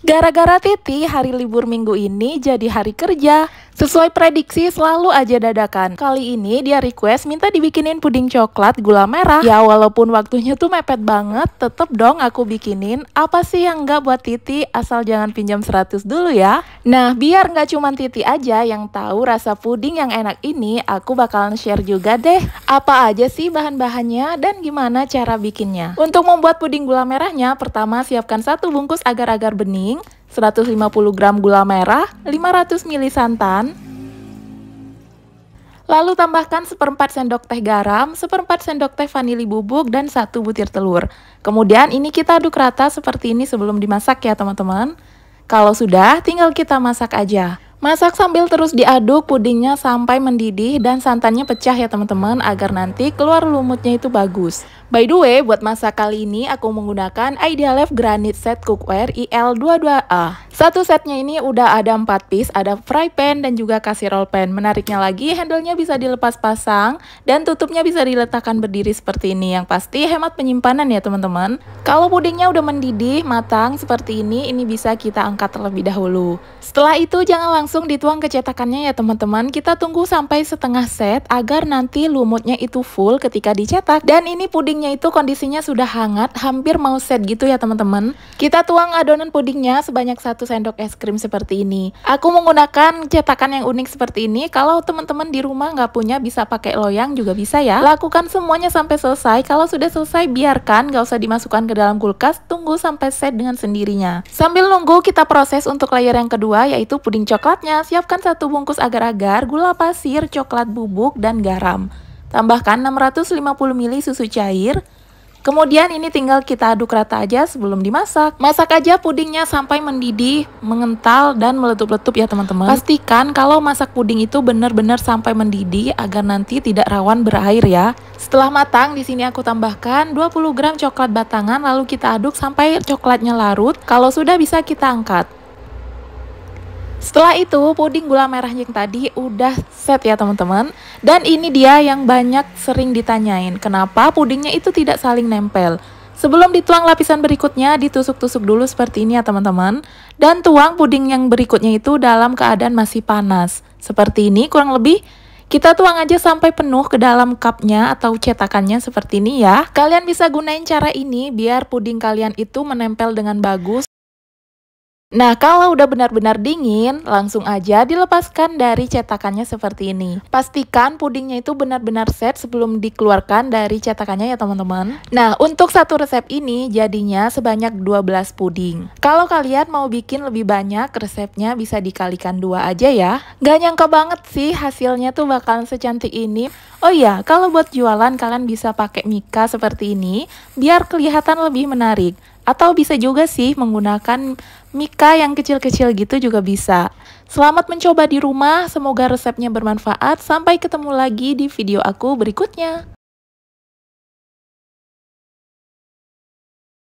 Gara-gara Titi, hari libur minggu ini jadi hari kerja. Sesuai prediksi, selalu aja dadakan. Kali ini dia request minta dibikinin puding coklat gula merah. Ya walaupun waktunya tuh mepet banget, tetep dong aku bikinin. Apa sih yang nggak buat Titi, asal jangan pinjam 100 dulu ya. Nah, biar nggak cuma Titi aja yang tahu rasa puding yang enak ini, aku bakalan share juga deh. Apa aja sih bahan-bahannya dan gimana cara bikinnya. Untuk membuat puding gula merahnya, pertama siapkan satu bungkus agar-agar benih kuning, 150 gram gula merah, 500 ml santan, Lalu tambahkan seperempat sendok teh garam, seperempat sendok teh vanili bubuk, dan satu butir telur. Kemudian ini kita aduk rata seperti ini sebelum dimasak ya teman-teman. Kalau sudah, tinggal kita masak aja. Masak sambil terus diaduk pudingnya sampai mendidih dan santannya pecah ya teman-teman agar nanti keluar lumutnya itu bagus. By the way, buat masak kali ini aku menggunakan Idealife Granite Set Cookware IL22A. Satu setnya ini udah ada 4 piece, ada fry pan dan juga casserole pan. Menariknya lagi, handle-nya bisa dilepas pasang dan tutupnya bisa diletakkan berdiri seperti ini. Yang pasti hemat penyimpanan ya teman-teman. Kalau pudingnya udah mendidih, matang seperti ini, ini bisa kita angkat terlebih dahulu. Setelah itu jangan langsung dituang ke cetakannya ya teman-teman. Kita tunggu sampai setengah set agar nanti lumutnya itu full ketika dicetak. Dan ini pudingnya itu kondisinya sudah hangat, hampir mau set gitu ya teman-teman. Kita tuang adonan pudingnya sebanyak satu sendok es krim seperti ini. Aku menggunakan cetakan yang unik seperti ini. Kalau teman-teman di rumah nggak punya, bisa pakai loyang juga bisa ya. Lakukan semuanya sampai selesai. Kalau sudah selesai, biarkan. Nggak usah dimasukkan ke dalam kulkas. Tunggu sampai set dengan sendirinya. Sambil nunggu, kita proses untuk layer yang kedua, yaitu puding coklatnya. Siapkan satu bungkus agar-agar, gula pasir, coklat bubuk, dan garam. Tambahkan 650 ml susu cair, Kemudian ini tinggal kita aduk rata aja sebelum dimasak. Masak aja pudingnya sampai mendidih, mengental, dan meletup-letup ya teman-teman. Pastikan kalau masak puding itu benar-benar sampai mendidih agar nanti tidak rawan berair ya. Setelah matang, di sini aku tambahkan 20 gram coklat batangan lalu kita aduk sampai coklatnya larut. Kalau sudah bisa kita angkat. Setelah itu puding gula merah yang tadi udah set ya teman-teman. Dan ini dia yang banyak sering ditanyain, kenapa pudingnya itu tidak saling nempel. Sebelum dituang lapisan berikutnya, ditusuk-tusuk dulu seperti ini ya teman-teman. Dan tuang puding yang berikutnya itu dalam keadaan masih panas. Seperti ini kurang lebih kita tuang aja sampai penuh ke dalam cupnya atau cetakannya seperti ini ya. Kalian bisa gunain cara ini biar puding kalian itu menempel dengan bagus. Nah, kalau udah benar-benar dingin, langsung aja dilepaskan dari cetakannya seperti ini. Pastikan pudingnya itu benar-benar set sebelum dikeluarkan dari cetakannya ya teman-teman. Nah, untuk satu resep ini jadinya sebanyak 12 puding. Kalau kalian mau bikin lebih banyak, resepnya bisa dikalikan dua aja ya. Gak nyangka banget sih hasilnya tuh bakalan secantik ini. Oh iya, kalau buat jualan kalian bisa pakai mika seperti ini, biar kelihatan lebih menarik. Atau bisa juga sih menggunakan Mika yang kecil-kecil gitu juga bisa. Selamat mencoba di rumah, semoga resepnya bermanfaat. Sampai ketemu lagi di video aku berikutnya.